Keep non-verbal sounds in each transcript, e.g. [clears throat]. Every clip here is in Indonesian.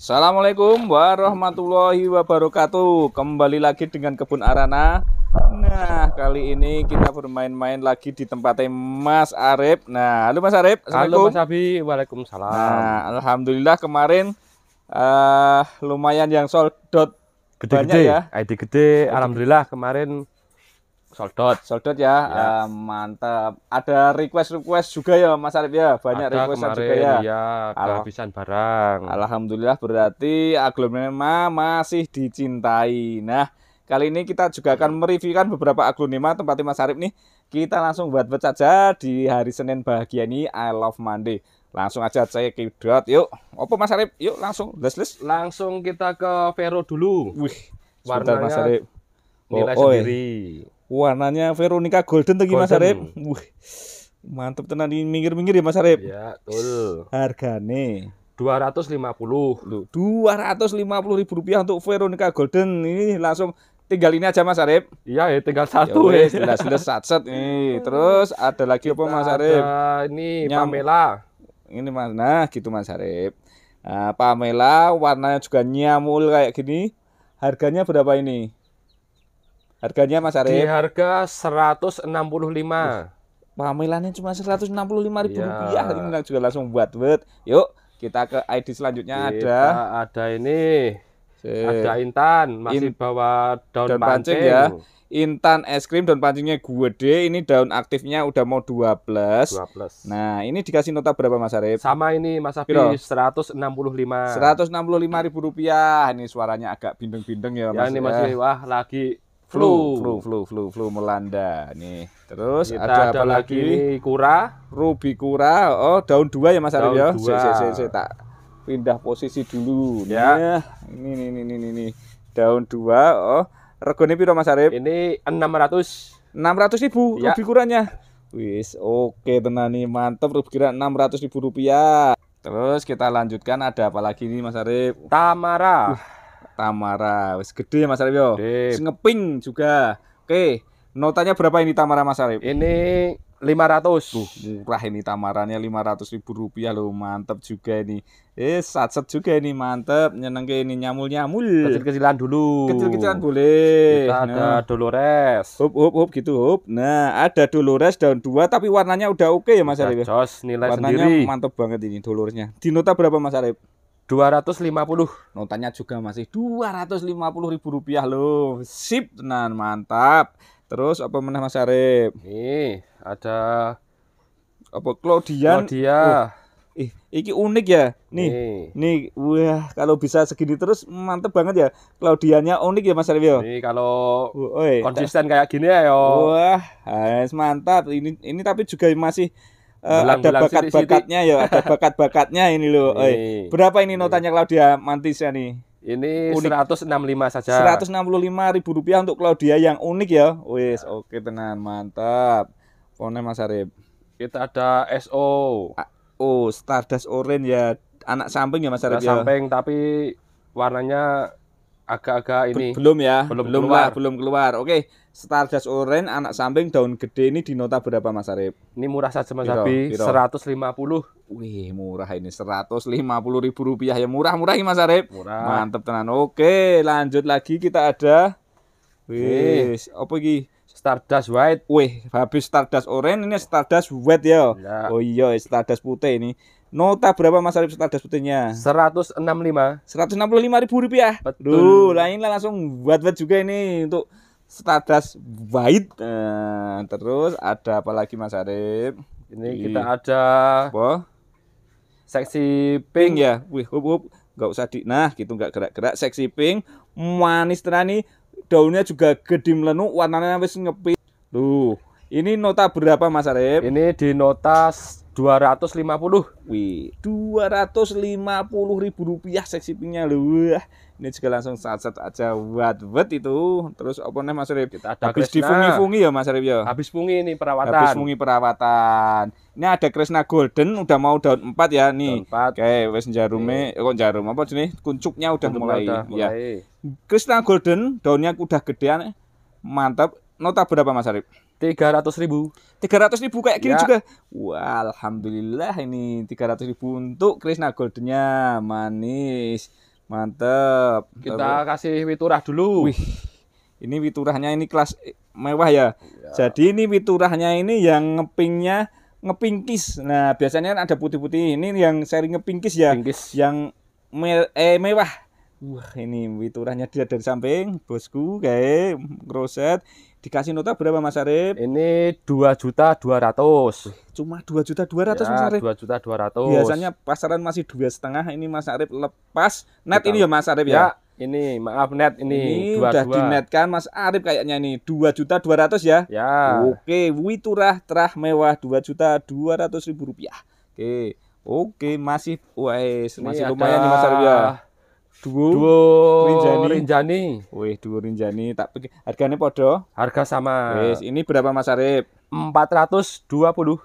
Assalamualaikum warahmatullahi wabarakatuh. Kembali lagi dengan Kebun Arana. Nah, kali ini kita bermain-main lagi di tempatnya Mas Arif. Nah, halo Mas Arif. Halo Mas Abi. Waalaikumsalam. Nah, alhamdulillah kemarin uh, lumayan yang soldot gede-gede. Banyak ya. ID eh, gede. Alhamdulillah kemarin soldot soldot ya, ya. Uh, mantap ada request request juga ya Mas Arif ya banyak ada request juga ya, ya kehabisan barang Alhamdulillah berarti aglonema masih dicintai nah kali ini kita juga akan mereviewkan beberapa aglonema tempatnya Mas Arif nih kita langsung buat buat saja di hari Senin bahagia ini I love Monday langsung aja saya kidot yuk opo Mas Arif yuk langsung les les langsung kita ke Vero dulu wih warnanya Mas Arif. Oh, nilai oh, sendiri oh, warnanya Veronica Golden tuh gimana Arif. Wih. Mantep tenan di minggir-minggir ya Mas Arif. Ya, betul. Dua 250. Loh, 250 ribu rupiah untuk Veronica Golden. Ini langsung tinggal ini aja Mas Arif. Iya, ya, tinggal ya satu ya. sudah sat sat nih. Terus ada lagi apa Mas Arif? ini Nyam. Pamela. Ini mana Nah, gitu Mas Arif. Nah, Pamela warnanya juga nyamul kayak gini. Harganya berapa ini? Harganya Mas Arif? Di harga 165. Uh, Pamelannya cuma 165 ribu ya. rupiah. Ini juga langsung buat buat. Yuk kita ke ID selanjutnya kita ada. Ada ini. Si. Ada Intan masih In, bawa daun, daun pancing. pancing ya. Intan es krim daun pancingnya gede, ini daun aktifnya udah mau 12. 12. Nah, ini dikasih nota berapa Mas Arif? Sama ini Mas Abi 165. 165 ribu rupiah. Ini suaranya agak bindeng-bindeng ya, ya Mas. Ya ini Mas ya. wah lagi flu. Flu, flu, flu, flu melanda nih. Terus Kita ada, ada apa lagi? Kura, ruby kura. Oh, daun dua ya Mas Arif ya. Saya saya tak pindah posisi dulu. Ya. ya. Ini ini ini ini ini. Daun dua. Oh, regone piro Mas Arif? Ini enam ratus, enam ratus ribu ya. kuranya. Wis, oke tenan nih, mantep Kira enam ratus ribu rupiah. Terus kita lanjutkan ada apa lagi nih Mas Arif? Tamara. Uh. Tamara. Wis gede ya, Mas Arif yo. Ngeping juga. Oke, notanya berapa ini Tamara Mas Arif? Ini 500. Tuh, murah ini tamarannya 500 ribu rupiah loh. mantep juga ini. Eh, satset juga ini nyeneng Nyenengke ini nyamul-nyamul. Kecil-kecilan dulu. Kecil-kecilan boleh. Kita ada nah. Dolores. Hop hop hop gitu hop. Nah, ada Dolores daun dua tapi warnanya udah oke okay ya Mas Arif. Jos nilai warnanya sendiri. Warnanya mantep banget ini Doloresnya. Di nota berapa Mas Arif? 250 notanya juga masih 250 ribu rupiah loh sip tenan mantap terus apa menang Mas Arif nih eh, ada apa Claudia? Claudia oh, ih ini unik ya nih nih, eh. nih wah kalau bisa segini terus mantep banget ya Claudiannya unik ya Mas Arif ya nih kalau Woy, konsisten kayak gini ya yo wah mantap ini ini tapi juga masih Uh, eh, bulang, ada bakat-bakatnya ya, ada [laughs] bakat-bakatnya ini loh. Ini. Berapa ini notanya Claudia Mantis ya nih? Ini unik. 165 saja. 165 ribu rupiah untuk Claudia yang unik ya. Wis, oke tenan, mantap. Pone Mas Arif. Kita ada SO. A oh, Stardust Orange ya. Anak samping ya Mas Arif. Anak ya. samping tapi warnanya agak-agak ini belum ya belum, belum keluar. lah belum keluar oke Stardust Orange anak samping daun gede ini di nota berapa Mas Arif ini murah saja Mas Abi puluh wih murah ini seratus lima puluh ribu rupiah ya murah-murah ini Mas Arif murah. mantep tenan oke lanjut lagi kita ada wih apa ini Stardust White wih habis Stardust Orange ini Stardust White ya, ya. oh iya Stardust putih ini Nota berapa Mas Arif Seratus sepertinya? 165. 165 ribu rupiah. Betul. Duh, lain langsung buat-buat juga ini untuk status white. Nah, eh, terus ada apa lagi Mas Arif? Ini Di... kita ada apa? Seksi pink ya. Wih, hup, hup. Gak usah di nah, gitu nggak gerak-gerak seksi pink manis terani daunnya juga gede melenuk warnanya wis ngepit. Duh, ini nota berapa Mas Arif? Ini di nota 250 wih 250 ribu rupiah seksi pinknya loh ini juga langsung saat-saat aja buat buat itu terus apa nih mas Rip kita ada habis difungi-fungi ya mas Rip ya habis fungi ini perawatan habis fungi perawatan ini ada Krishna Golden udah mau daun 4 ya nih daun 4 oke wes jarume eh, kok jarum apa jenis kuncuknya udah Kuncuk mulai, udah ya. mulai ya Krishna Golden daunnya udah gedean mantap nota berapa mas Arif tiga ratus ribu tiga ratus ribu kayak gini ya. juga wah alhamdulillah ini tiga ratus ribu untuk Krishna Goldnya manis mantep kita Tapi... kasih witurah dulu Wih, ini witurahnya ini kelas mewah ya, ya. jadi ini witurahnya ini yang ngepingnya ngepingkis nah biasanya kan ada putih-putih ini yang seri ngepingkis ya Pinkis. yang me eh, mewah Wah ini witurahnya dia dari samping bosku kayak kroset Dikasih nota berapa Mas Arif? Ini dua juta dua ratus. Cuma dua juta dua ratus ya, Mas Arif. Dua juta dua ratus. Biasanya pasaran masih dua setengah. Ini Mas Arif lepas net Betul. ini ya Mas Arif ya. ya. Ini maaf net ini, ini 22. Sudah dinetkan Mas Arif kayaknya ini dua juta dua ratus ya. Ya. Oke, witurah terah mewah dua juta dua ratus ribu rupiah. Oke, oke masih, wes masih lumayan nih Mas Arif ya duo duo Rinjani. Rinjani. Wih, duo Rinjani tak pikir harganya podo. Harga sama. Wih, ini berapa Mas Arif? dua puluh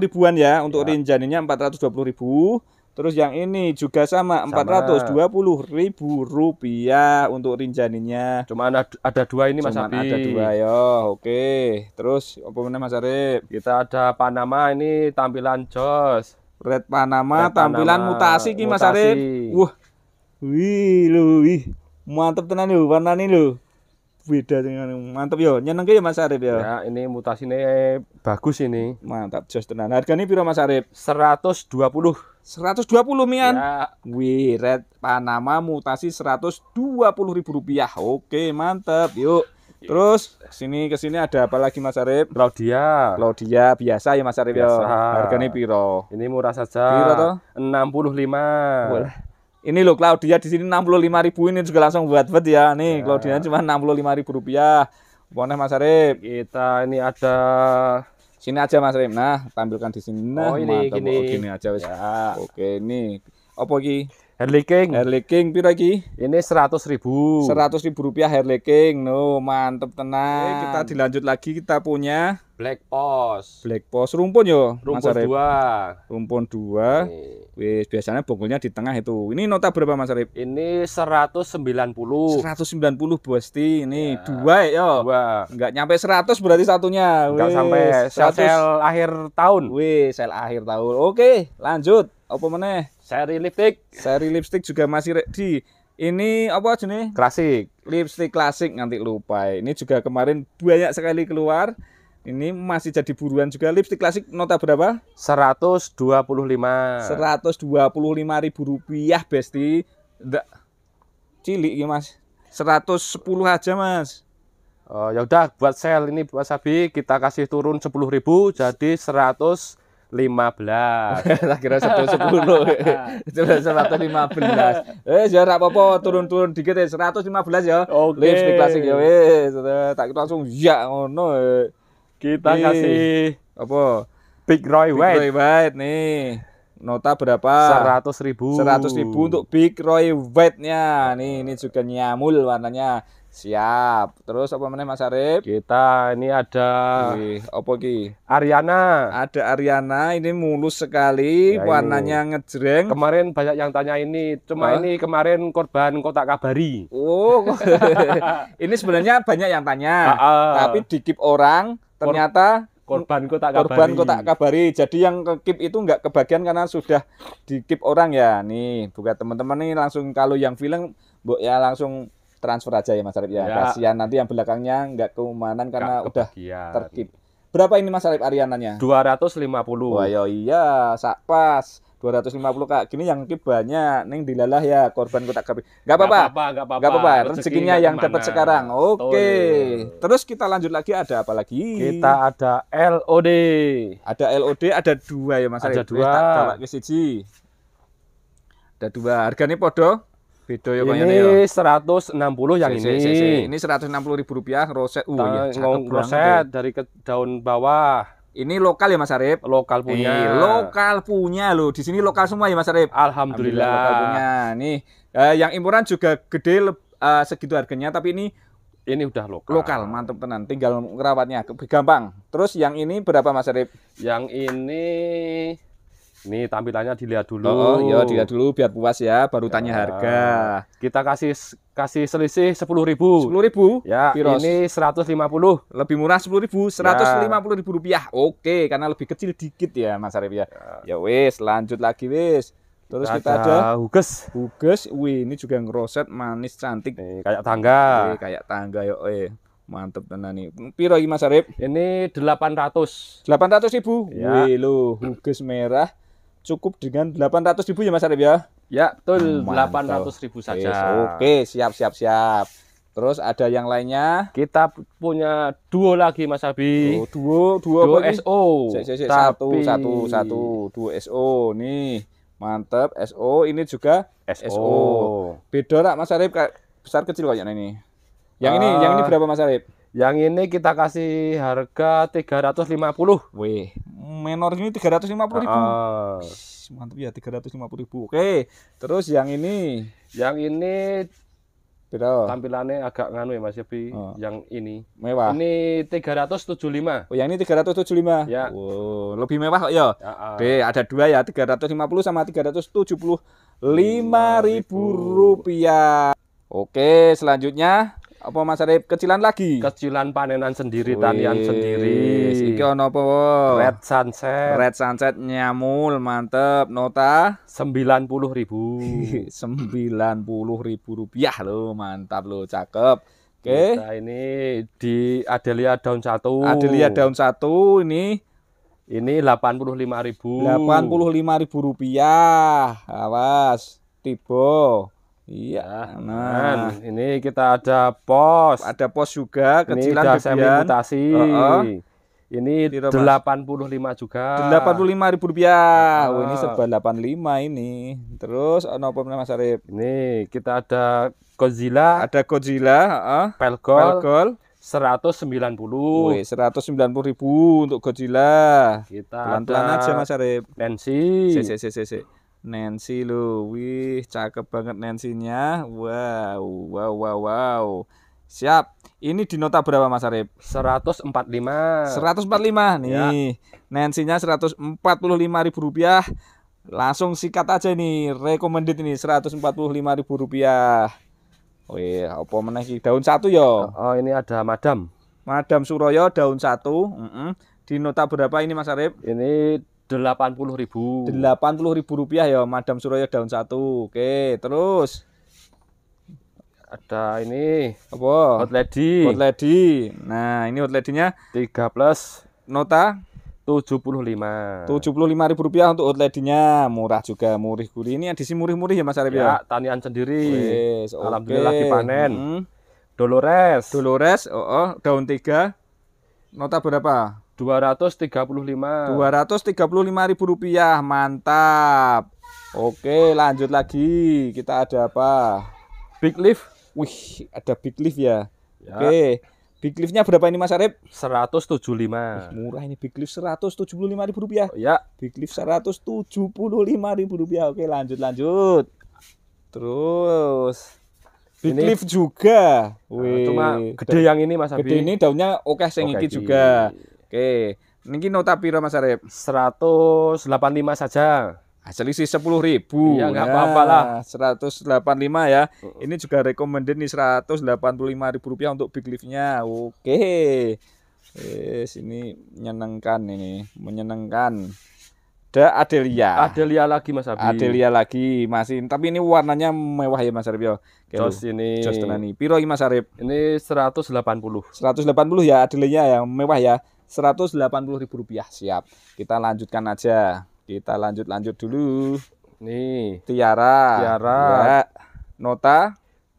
ribuan ya untuk ya. Rinjaninya puluh ribu. Terus yang ini juga sama, empat ratus dua puluh ribu rupiah untuk rinjaninya. Cuma ada, ada dua ini Mas Arief. ada dua ya, oke. Terus apa namanya Mas Arif? Kita ada Panama ini tampilan jos. Red Panama Red tampilan Panama. mutasi ki Mas Arif. Wah, Wih lu, wih. Mantep tenan lu, warna nih lu, Beda dengan mantep yo. Nyenengke ya Mas Arif ya. Ya, ini mutasinya bagus ini. Mantap jos tenan. Harganya piro Mas Arif? 120. 120 mian. Ya. Wih, red Panama mutasi 120 ribu rupiah. Oke, mantep. Yuk. Terus sini ke sini ada apa lagi Mas Arif? Claudia. Claudia biasa ya Mas Arif biasa. ya. Harganya piro? Ini murah saja. Piro toh? 65. Boleh ini loh Claudia di sini ribu ini juga langsung buat-buat ya. Nih ya. Claudia cuma ribu rupiah. Pokoknya Mas Arif. Kita ini ada sini aja Mas Arif. Nah, tampilkan di sini. Nah, oh, ini gini. Oh, gini aja Ya. Oke, ini apa lagi King Harley King pira lagi Ini 100.000. 100.000 rupiah King No, mantep tenang. Oke, kita dilanjut lagi kita punya Black Pos, Black Pos rumpun yo. Rumpun Mas Arif. dua. Rumpun dua. Wis biasanya bungkulnya di tengah itu. Ini nota berapa Mas Arif? Ini seratus 190. 190 Bosti. Ini ya. dua ya, yo. Dua. Enggak nyampe seratus berarti satunya. Enggak sampai sel, sel akhir tahun. Wih, sel akhir tahun. Oke, lanjut. Apa meneh? Seri lipstick. Seri lipstick juga masih ready. ini apa aja nih? Klasik. Lipstick klasik nanti lupa. Ini juga kemarin banyak sekali keluar. Ini masih jadi buruan juga. lipstik klasik nota berapa? 125. 125 ribu rupiah, Besti. Nggak. Cilik ya, Mas. 110 aja, Mas. Oh, ya udah buat sel ini buat sabi kita kasih turun 10 ribu jadi 100 15. [laughs] tak kira 10 10. [laughs] Coba 115. Eh, ya enggak apa-apa, turun-turun dikit eh, ya 115 ya. Okay. Lipstick klasik ya wis. Eh, tak langsung ya ngono. Oh, kita nih, kasih apa? Big Roy Big Roy White nih. Nota berapa? Seratus ribu. Seratus ribu untuk Big Roy White-nya. Nih, ini juga nyamul warnanya. Siap. Terus apa namanya Mas Arif? Kita ini ada Ih, apa ki? Ariana. Ada Ariana, ini mulus sekali, ya, iya. warnanya ini. ngejreng. Kemarin banyak yang tanya ini, cuma ini kemarin korban kotak kabari. Oh. [laughs] ini sebenarnya banyak yang tanya, tapi dikip orang ternyata korban ku tak kabari. Korban tak kabari. Jadi yang ke keep itu nggak kebagian karena sudah di keep orang ya. Nih, bukan teman-teman nih langsung kalau yang film bu ya langsung transfer aja ya Mas Arif ya. ya. Kasihan nanti yang belakangnya nggak keumanan karena gak udah terkip. Berapa ini Mas Arif Ariananya? 250. Wah, yo iya, sak pas. 250 kak, gini yang ki banyak neng dilalah ya korban kotak kopi nggak apa-apa nggak apa-apa rezekinya gak yang dapat sekarang oke okay. terus kita lanjut lagi ada apa lagi kita ada LOD ada LOD ada dua ya mas ada dua eh, ke ada dua harganya podo video ya Ini seratus enam puluh yang ini. Ini seratus enam puluh ribu rupiah roset. Uh, ya, roset dari ke daun bawah. Ini lokal ya Mas Arif? Lokal punya. Iya. Lokal punya loh. Di sini lokal semua ya Mas Arif? Alhamdulillah. Alhamdulillah lokal punya. Nih, uh, yang impuran juga gede uh, segitu harganya tapi ini ini udah lokal. Lokal, mantap tenan. Tinggal ngerawatnya gampang. Terus yang ini berapa Mas Arif? Yang ini ini tampilannya dilihat dulu. Oh, ya dilihat dulu biar puas ya, baru ya. tanya harga. Kita kasih kasih selisih sepuluh ribu. Sepuluh ribu. Ya, Piros. ini seratus lima puluh. Lebih murah sepuluh ribu, ya. seratus lima puluh ribu rupiah. Oke, karena lebih kecil dikit ya, Mas Arif ya. Ya, ya wis, wes, lanjut lagi wes. Terus kita, kita ada, huges. Huges, wih ini juga ngeroset manis cantik. Eh, kayak tangga. Eh, kayak tangga yo eh. Mantep tenan nih. Piro iki Mas Arif? Ini 800. ratus ribu. Ya. Wih lo, huges merah cukup dengan 800 ribu ya Mas Arif ya? Ya, betul. Mantap. 800 ribu saja. Oke, siap, siap, siap. Terus ada yang lainnya? Kita punya duo lagi Mas Abi. Oh, duo, duo, duo apa SO. si, si. Tapi... Satu, satu, satu. Duo SO nih. Mantap, SO ini juga SO. SO. Beda Mas Arif besar kecil kayaknya ini. Yang uh, ini, yang ini berapa Mas Arif? Yang ini kita kasih harga 350. Wih. Menor ini 350 ribu. Uh, mantap ya 350 ribu. Oke. Terus yang ini. Yang ini Tampilannya agak nganu ya Mas Yopi. Uh, oh. Yang ini. Mewah. Ini 375. Oh, yang ini 375. Ya. Wow, lebih mewah kok ya. ya uh. B, ada dua ya, 350 sama 375 ribu rupiah. Oke, selanjutnya apa Mas Arif kecilan lagi? Kecilan panenan sendiri, Wih. tanian sendiri. Iki ono apa? Red Sunset. Red Sunset nyamul, mantep. Nota 90.000. 90.000 [laughs] rupiah lo, mantap lo, cakep. Oke. Okay. ini di Adelia Daun 1. Adelia Daun 1 ini ini 85.000. 85.000 rupiah. Awas, tiba. Iya. Ya, nah, nah, ini kita ada pos. Ada pos juga kecilan ini saya mutasi. Uh -uh. Ini delapan puluh lima juga. Delapan puluh lima ribu rupiah. Oh, ini sebelah delapan lima ini. Terus ono apa Mas Arif? Ini kita ada Godzilla. Ada Godzilla, heeh. Uh Pelgol. Pelgol. 190. Wih, puluh ribu untuk Godzilla. Kita pelan-pelan aja Mas Arif. Pensi. Si, si, si, si. Nancy lu, Wih, cakep banget Nancy-nya. Wow, wow, wow, wow. Siap. Ini di nota berapa Mas Arif? 145. 145 nih. Ya. Nancy-nya ribu rupiah. Langsung sikat aja nih. Recommended ini ribu rupiah. Wih, apa menaiki daun satu yo? Oh, ini ada Madam. Madam Suroyo daun satu. Mm -mm. Di nota berapa ini Mas Arif? Ini delapan puluh ribu delapan puluh ribu rupiah ya Madam suraya daun satu oke terus ada ini apa hot lady hot lady nah ini hot lady-nya tiga plus nota tujuh puluh lima tujuh puluh lima ribu rupiah untuk hot lady-nya murah juga murih kuri ini edisi murih murih ya Mas Arif ya, ya? tanian sendiri Yes, okay. alhamdulillah panen. hmm. Dolores Dolores oh, oh daun tiga nota berapa 235. 235 ribu rupiah. Mantap. Oke, lanjut lagi. Kita ada apa? Big lift. Wih, ada big lift ya. ya. Oke. Big liftnya berapa ini Mas Arif? 175. Wih, murah ini big lift 175 ribu rupiah. Oh, ya. Big lift 175 ribu rupiah. Oke, lanjut lanjut. Terus Big ini, lift juga. Ah, Wih, cuma gede yang ini Mas Arif. Gede ini daunnya oke okay, sengiki okay, juga. Oke. Niki nota piro Mas Arif? 185 saja. Hasil isi 10 ribu. Iya, nggak apa-apa lah. 185 ya. Uh-uh. Ini juga recommended nih 185 ribu rupiah untuk big liftnya. Oke. Eh, ini menyenangkan ini, menyenangkan. Ada Adelia. Adelia lagi Mas Abi. Adelia lagi masih, tapi ini warnanya mewah ya Mas Arif ya. Jos ini. Jos tenani. Piro ini Mas Arif? Ini 180. 180 ya Adelia yang mewah ya. 180.000 rupiah siap kita lanjutkan aja kita lanjut lanjut dulu nih tiara tiara ya. nota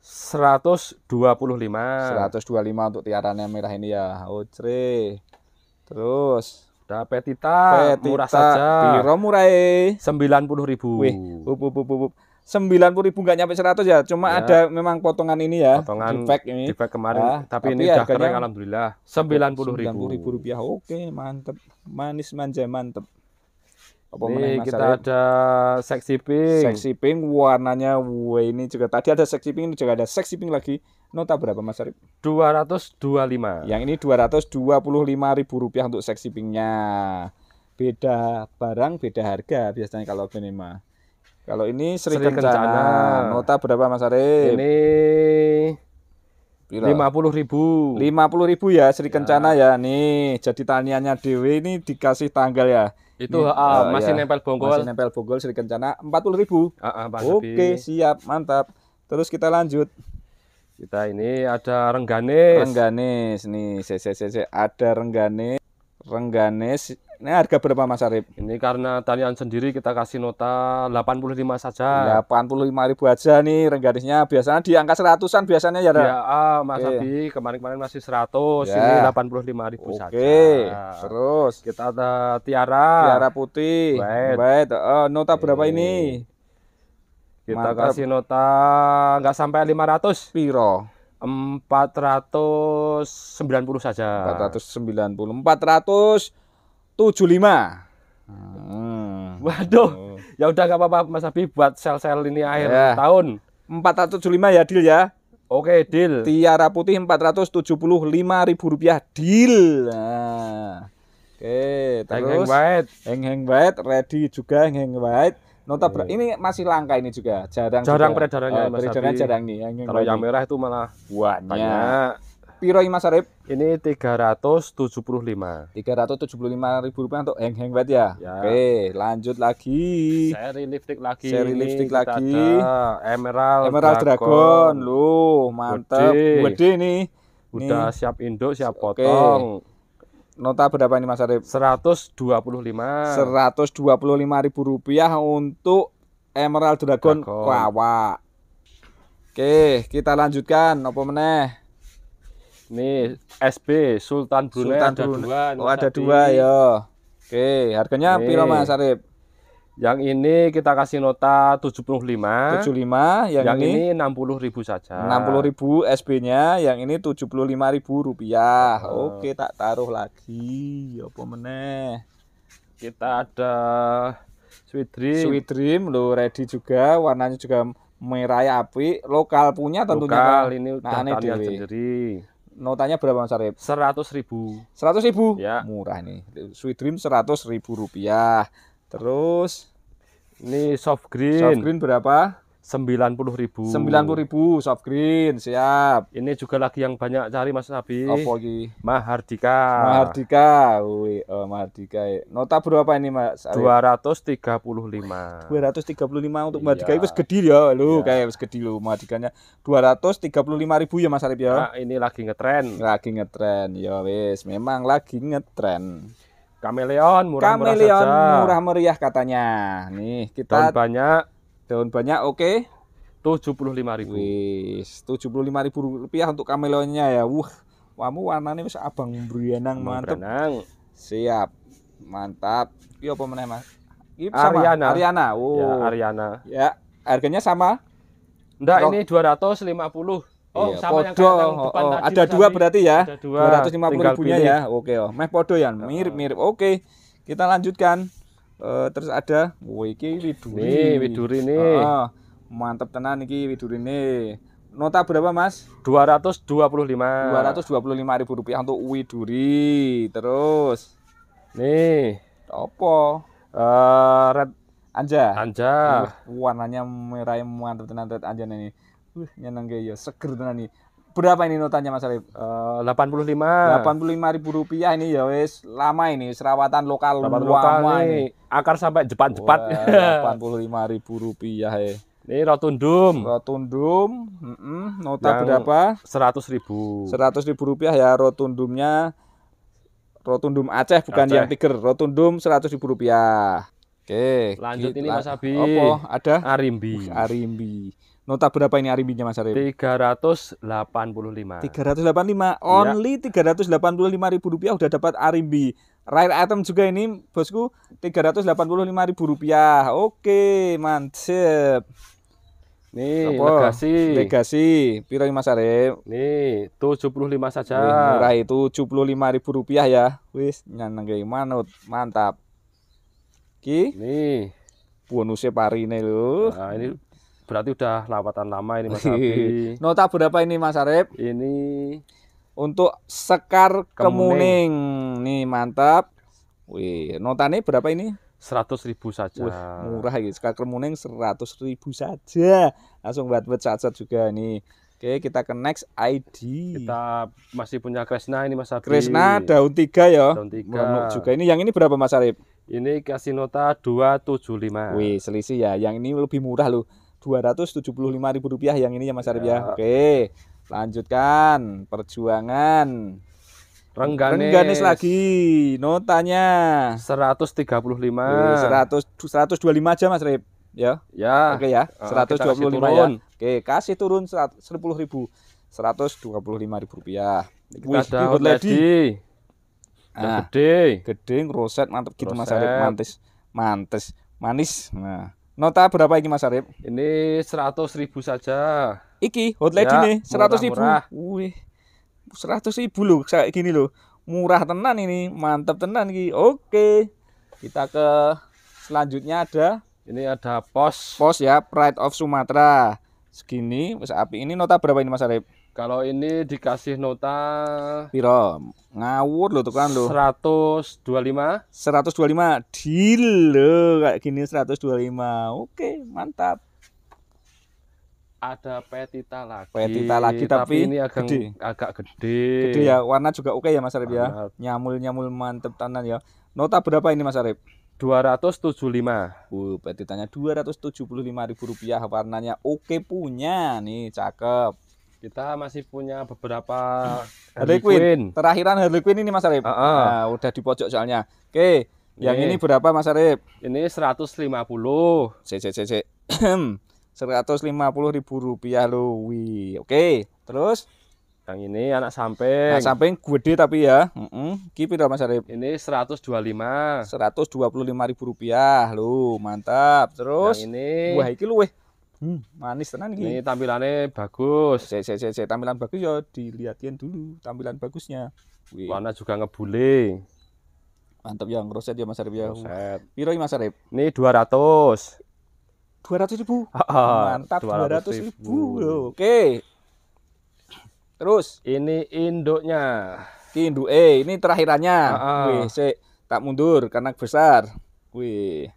125 125 untuk tiaranya merah ini ya ocre terus ada petita, petita murah saja. Piro murae? 90.000. Wih, up up up up. 90.000 enggak nyampe 100 ya. Cuma ya. ada memang potongan ini ya. Potongan defect ini. Defect kemarin, ah, tapi, tapi ini udah keren alhamdulillah. 90.000. ribu rupiah. Oke, mantep. Manis manja mantep. Apa ini kita ada seksi pink. Seksi pink warnanya. Wah, ini juga tadi ada seksi pink, ini juga ada seksi pink lagi nota berapa Mas Arif? 225. Yang ini 225 ribu rupiah untuk seksi pinknya. Beda barang, beda harga biasanya kalau Benema. Kalau ini Sri, Sri Kencana. Kencana. Nota berapa Mas Arif? Ini lima puluh ribu. Lima puluh ribu ya Sri ya. Kencana ya. Nih, jadi taniannya Dewi ini dikasih tanggal ya. Itu Nih, uh, masih ya. nempel bonggol. Masih nempel bonggol Sri Kencana empat puluh ribu. Uh, uh, Oke, siap, mantap. Terus kita lanjut. Kita ini ada rengganis. Rengganis nih, c c c ada rengganis. Rengganis. Ini harga berapa Mas Arif? Ini karena talian sendiri kita kasih nota 85 saja. 85 ribu aja nih rengganisnya. Biasanya di angka seratusan biasanya ya. Ya, ah, Mas okay. Iya. Abi kemarin-kemarin masih 100, ya. ini 85 ribu okay. saja. Oke. Terus kita ada tiara. Tiara putih. Baik. Baik. Oh, nota berapa ini? Kita Mantap. kasih nota nggak sampai 500. Piro? 490 saja. 490. 475. Hmm. Waduh. Oh. Ya udah nggak apa-apa Mas Abi buat sel-sel ini akhir yeah. tahun. 475 ya deal ya. Oke, deal. Tiara putih 475 ribu rupiah deal. Nah. Oke, terus heng heng white, heng heng white ready juga heng heng white. Nota iya, hmm. Iya. ini masih langka ini juga, jarang. Jarang juga, peredarannya. Uh, eh, peredarannya jarang nih. Yang Kalau yang merah itu malah banyak. banyak. Piro Mas Arif? Ini 375. 375 ribu rupiah untuk heng-heng wet ya? ya. Oke, lanjut lagi. Seri lipstick lagi. Seri lipstick lagi. Ada Emerald, Emerald Dragon. Dragon. Loh, mantap. Gede nih. Udah siap induk, siap potong. Oke. Nota berapa ini Mas Arif? 125. 125 ribu rupiah untuk Emerald Dragon, Dragon. Kawa. Oke, kita lanjutkan apa meneh? Nih SB Sultan Brunei Sultan ada Brunei. dua. Oh, ada tadi. dua ya. Oke, harganya piro Mas Arif? Yang ini kita kasih nota 75. 75, yang, yang ini, ini 60.000 saja. 60.000 SB-nya, yang ini 75.000 rupiah. Oh. Oke, tak taruh lagi. Ya apa meneh? Kita ada Sweet Dream. Sweet Dream lo ready juga, warnanya juga merah ya, api, lokal punya tentunya. Lokal ini nah, ini sendiri. Notanya berapa Mas Arif? Seratus ribu. Seratus ribu? Ya. Murah nih. Sweet Dream seratus ribu rupiah. Terus ini soft green. Soft green berapa? 90.000. 90.000 soft green, siap. Ini juga lagi yang banyak cari Mas Nabi. Apa iki? Mahardika. Mahardika. Wih, eh, oh, Mahardika. Nota berapa ini Mas? 235. 235 untuk iya. Mahardika itu segede ya. Lu iya. kayak segede lu Mahardikanya. 235.000 ya Mas Arif ya. Nah, ini lagi ngetren. Lagi ngetren. Ya wis, memang lagi ngetren. Kameleon murah meriah murah meriah katanya. Nih, kita daun banyak. Daun banyak oke. tujuh puluh lima tujuh puluh lima ribu rupiah untuk kameleonnya ya. wah kamu warnanya wis abang brianang mantap. Siap. Mantap. Iya apa Mas? Ariana. Ariana. Ya, oh. Ya, Ariana. Ya, harganya sama? Enggak, ini dua ratus lima puluh Oh, iya, sama yang oh, oh, tadi, ada dua berarti ya. Ada dua. 250 ribunya ya. Oke, oh. Meh podo ya, mirip-mirip. Oke. Kita lanjutkan. Uh, terus ada woi iki widuri. Nih, widuri nih. Oh, mantap tenan iki widuri nih. Nota berapa, Mas? dua dua dua dua ratus ratus puluh lima puluh lima ribu rupiah untuk widuri. Terus nih, apa? Uh, red anja. Anja. warnanya merah mantap tenan red anja ini Wih, nyenang ya seger tenan nih. Berapa ini notanya Mas Arif? Uh, 85. 85 ribu rupiah ini ya wis lama ini serawatan lokal Lapan lokal ini. ini. Akar sampai jepat-jepat. 85 [laughs] ribu rupiah ya. Ini rotundum. Rotundum, mm -mm. nota Yang berapa? Seratus ribu. Seratus ribu rupiah ya rotundumnya. Rotundum Aceh bukan Aceh. yang tiger. Rotundum seratus ribu rupiah. Oke. Lanjut gitu ini Mas Abi. Opo, ada? Arimbi. arimbi. Nota berapa ini Aribinya Mas Arif? 385. 385. Ya. Only ya. 385 ribu rupiah udah dapat Arimbi. Rare item juga ini bosku 385 ribu rupiah. Oke mantep. Nih Sopo? legasi. Legasi. Piro Mas Arif? Nih 75 saja. Wih, murah itu 75 ribu rupiah ya. Wis nyanang manut. Mantap. Ki. Nih bonusnya parine lho. Nah, ini berarti udah lawatan lama ini Mas Abi. [laughs] Nota berapa ini Mas Arif? Ini untuk sekar kemuning. kemuning. Nih mantap. Wih, ini berapa ini? seratus ribu saja. Wih, murah ini. Sekar kemuning seratus ribu saja. Langsung buat buat saja juga nih. Oke, kita ke next ID. Kita masih punya krisna ini Mas arif krisna daun tiga ya. Daun tiga. juga. Ini yang ini berapa Mas Arif? Ini kasih nota 275. Wih, selisih ya. Yang ini lebih murah loh rp rupiah yang ini ya Mas Arif ya. ya. Oke. Lanjutkan perjuangan. Rengganis. Rengganis lagi notanya 135. 100 125 aja Mas Rip. Ya. Ya. Oke ya. 125 eh, ya. Oke, kasih turun 10.000. 125.000 rupiah. Wih, ada hot lady. Nah, gede. Gede roset mantep gitu Mas Arif, mantis. Mantis, manis. Nah. Nota berapa ini Mas Arif? Ini 100 ribu saja. Iki hot lady ya, nih 100 ribu. Wih. 100 ribu loh kayak gini loh. Murah tenan ini, mantap tenan ki. Oke. Kita ke selanjutnya ada ini ada pos. Pos ya, Pride of Sumatera. Segini, api. Ini nota berapa ini Mas Arif? Kalau ini dikasih nota piro? Ngawur lo tuh kan lo. 125. 125. Deal lo kayak gini 125. Oke, mantap. Ada petita lagi. Petita lagi tapi, tapi ini agak gede. agak gede. Gede ya, warna juga oke ya Mas Arif ya. Nyamul-nyamul mantep tanan ya. Nota berapa ini Mas Arif? 275. Uh, petitanya ribu rupiah warnanya oke punya nih, cakep kita masih punya beberapa Harley Quinn. Queen. Terakhiran Harley Quinn ini Mas Arif. Uh -uh. Nah, udah di pojok soalnya. Oke, ini. yang ini berapa Mas Arif? Ini 150. Cek cek cek. 150 [clears throat] ribu rupiah lo. Wih. Oke, terus yang ini anak samping. Anak samping gede tapi ya. Heeh. Mm -mm. Mas Arif? Ini 125. 125 ribu rupiah lo. Mantap. Terus yang ini. Wah, iki luweh Hmm, manis tenan iki. Ini tampilannya bagus. Cek cek cek tampilan bagus ya dilihatin dulu tampilan bagusnya. Wih. Warna juga ngebule. Mantap ya dia ya Mas Arif ya. Roset. Piro Mas Arif? Ini Dua ratus ribu. Mantap dua ratus ribu. ribu. Oke. Terus ini induknya. Ki induk eh ini terakhirannya. Wih, cek tak mundur karena besar. Wih.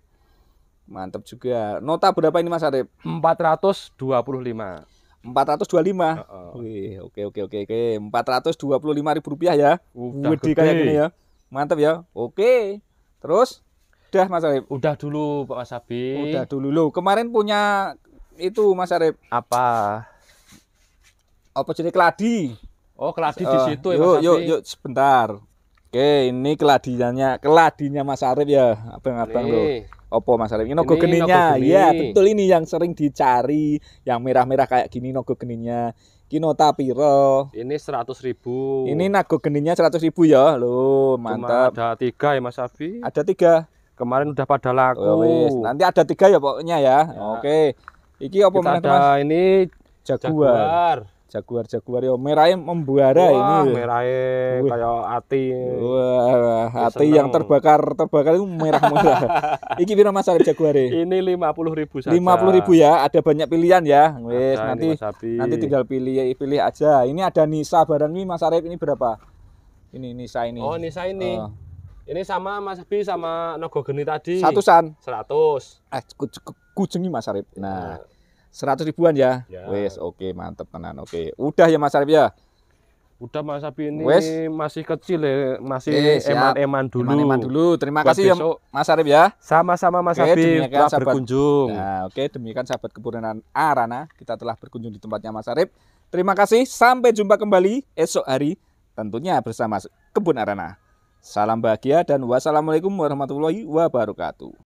Mantap juga. Nota berapa ini Mas Arif? 425. 425. Uh, -oh. Wih, oke oke oke oke. 425 ribu rupiah ya. Udah kayak gini ya. Mantap ya. Oke. Terus udah Mas Arif. Udah dulu Pak Mas Abi. Udah dulu lo. Kemarin punya itu Mas Arif. Apa? Apa jenis keladi? Oh, keladi uh, di eh, situ ya yuk, Mas Abi. Yuk, yuk sebentar. Oke, ini keladinya, keladinya Mas Arif ya, abang-abang lo opo Mas Arif? nogo geninya. Iya, betul ini yang sering dicari, yang merah-merah kayak gini nogo geninya. Kinota piro? Ini seratus ribu. Ini nago geninya seratus ribu ya, lo mantap. Cuma ada tiga ya Mas Abi Ada tiga. Kemarin udah pada laku. Oh, wis. Nanti ada tiga ya pokoknya ya. ya. Oke. Iki apa mana Mas? ini jaguar. jaguar jaguar-jaguar yo merahe membuara Wah, ini. merahe kayak ati. Wah, ati yang terbakar, terbakar itu merah-merah. [laughs] Iki pira Mas harga e? puluh Ini Lima puluh ribu ya, ada banyak pilihan ya. wes. nanti nanti tinggal pilih pilih aja. Ini ada Nisa barang ini Mas Arif ini berapa? Ini Nisa ini. Oh, Nisa ini. Uh. Ini sama Mas Bi sama Nogo Geni tadi. Satusan. Seratus. Eh, kucingi Mas Arif. Nah. nah Seratus ribuan ya. ya. Wes, oke, okay, mantep tenan. Oke. Okay. Udah ya Mas Arif ya. Udah Mas Arif ini Wes. masih kecil ya, masih eh, eman-eman dulu. Eman-eman dulu. Terima Buat kasih ya Mas Arif ya. Sama-sama Mas Arif. Abi telah sahabat, berkunjung. Nah, oke, okay, demikian sahabat kebunan Arana, kita telah berkunjung di tempatnya Mas Arif. Terima kasih, sampai jumpa kembali esok hari tentunya bersama Kebun Arana. Salam bahagia dan wassalamualaikum warahmatullahi wabarakatuh.